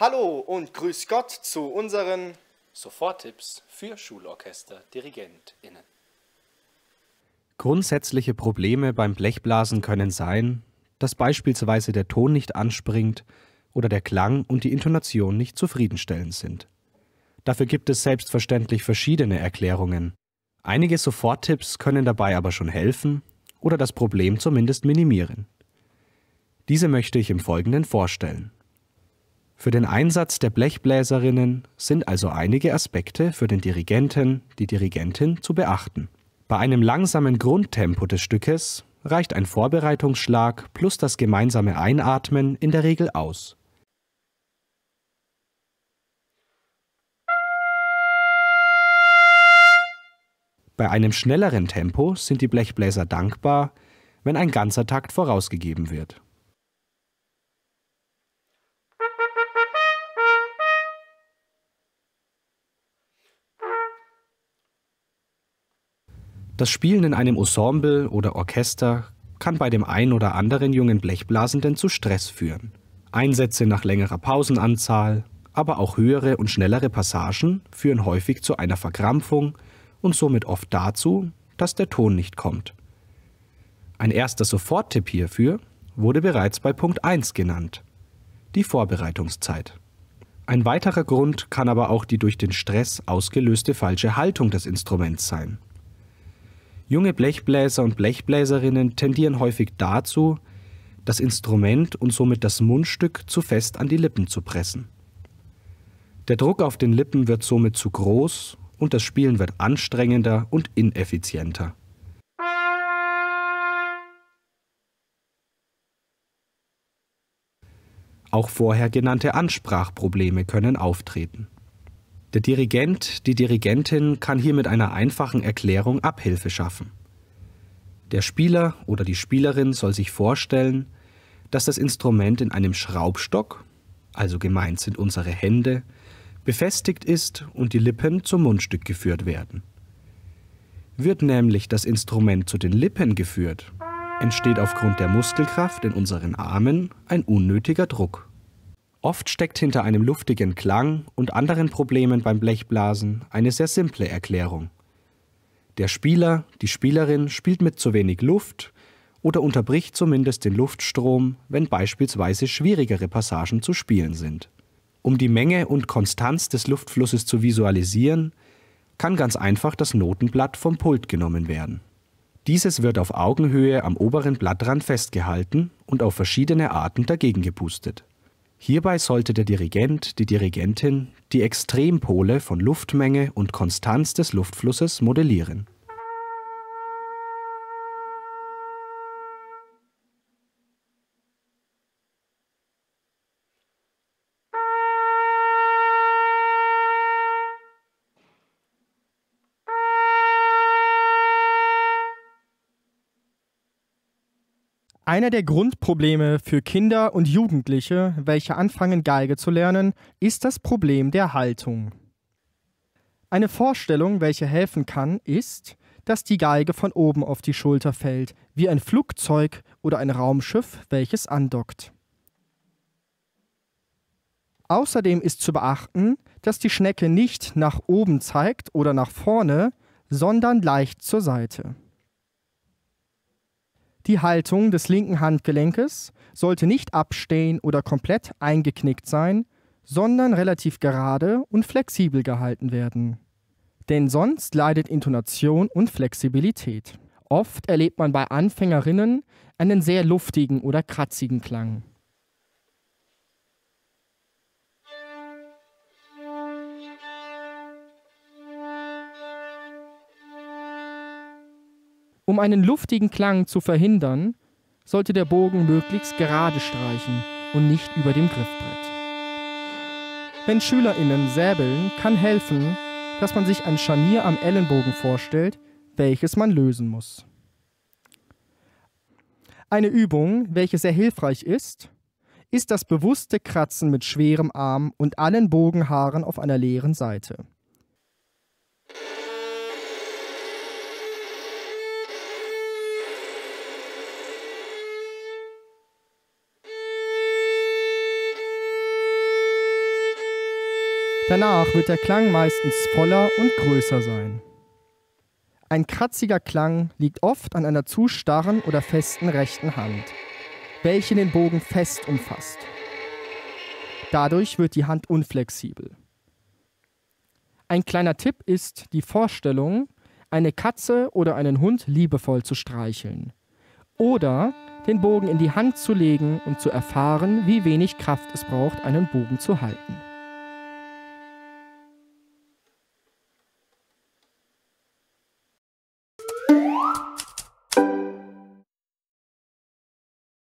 Hallo und grüß Gott zu unseren Soforttipps für Schulorchester DirigentInnen. Grundsätzliche Probleme beim Blechblasen können sein, dass beispielsweise der Ton nicht anspringt oder der Klang und die Intonation nicht zufriedenstellend sind. Dafür gibt es selbstverständlich verschiedene Erklärungen. Einige Soforttipps können dabei aber schon helfen oder das Problem zumindest minimieren. Diese möchte ich im Folgenden vorstellen. Für den Einsatz der Blechbläserinnen sind also einige Aspekte für den Dirigenten, die Dirigentin zu beachten. Bei einem langsamen Grundtempo des Stückes reicht ein Vorbereitungsschlag plus das gemeinsame Einatmen in der Regel aus. Bei einem schnelleren Tempo sind die Blechbläser dankbar, wenn ein ganzer Takt vorausgegeben wird. Das Spielen in einem Ensemble oder Orchester kann bei dem ein oder anderen jungen Blechblasenden zu Stress führen. Einsätze nach längerer Pausenanzahl, aber auch höhere und schnellere Passagen führen häufig zu einer Verkrampfung und somit oft dazu, dass der Ton nicht kommt. Ein erster Soforttipp hierfür wurde bereits bei Punkt 1 genannt, die Vorbereitungszeit. Ein weiterer Grund kann aber auch die durch den Stress ausgelöste falsche Haltung des Instruments sein. Junge Blechbläser und Blechbläserinnen tendieren häufig dazu, das Instrument und somit das Mundstück zu fest an die Lippen zu pressen. Der Druck auf den Lippen wird somit zu groß und das Spielen wird anstrengender und ineffizienter. Auch vorher genannte Ansprachprobleme können auftreten. Der Dirigent, die Dirigentin kann hier mit einer einfachen Erklärung Abhilfe schaffen. Der Spieler oder die Spielerin soll sich vorstellen, dass das Instrument in einem Schraubstock, also gemeint sind unsere Hände, befestigt ist und die Lippen zum Mundstück geführt werden. Wird nämlich das Instrument zu den Lippen geführt, entsteht aufgrund der Muskelkraft in unseren Armen ein unnötiger Druck. Oft steckt hinter einem luftigen Klang und anderen Problemen beim Blechblasen eine sehr simple Erklärung. Der Spieler, die Spielerin spielt mit zu wenig Luft oder unterbricht zumindest den Luftstrom, wenn beispielsweise schwierigere Passagen zu spielen sind. Um die Menge und Konstanz des Luftflusses zu visualisieren, kann ganz einfach das Notenblatt vom Pult genommen werden. Dieses wird auf Augenhöhe am oberen Blattrand festgehalten und auf verschiedene Arten dagegen gepustet. Hierbei sollte der Dirigent, die Dirigentin die Extrempole von Luftmenge und Konstanz des Luftflusses modellieren Einer der Grundprobleme für Kinder und Jugendliche, welche anfangen Geige zu lernen, ist das Problem der Haltung. Eine Vorstellung, welche helfen kann, ist, dass die Geige von oben auf die Schulter fällt, wie ein Flugzeug oder ein Raumschiff, welches andockt. Außerdem ist zu beachten, dass die Schnecke nicht nach oben zeigt oder nach vorne, sondern leicht zur Seite. Die Haltung des linken Handgelenkes sollte nicht abstehen oder komplett eingeknickt sein, sondern relativ gerade und flexibel gehalten werden. Denn sonst leidet Intonation und Flexibilität. Oft erlebt man bei Anfängerinnen einen sehr luftigen oder kratzigen Klang. Um einen luftigen Klang zu verhindern, sollte der Bogen möglichst gerade streichen und nicht über dem Griffbrett. Wenn SchülerInnen säbeln, kann helfen, dass man sich ein Scharnier am Ellenbogen vorstellt, welches man lösen muss. Eine Übung, welche sehr hilfreich ist, ist das bewusste Kratzen mit schwerem Arm und allen Bogenhaaren auf einer leeren Seite. Danach wird der Klang meistens voller und größer sein. Ein kratziger Klang liegt oft an einer zu starren oder festen rechten Hand, welche den Bogen fest umfasst. Dadurch wird die Hand unflexibel. Ein kleiner Tipp ist die Vorstellung, eine Katze oder einen Hund liebevoll zu streicheln. Oder den Bogen in die Hand zu legen und zu erfahren, wie wenig Kraft es braucht, einen Bogen zu halten.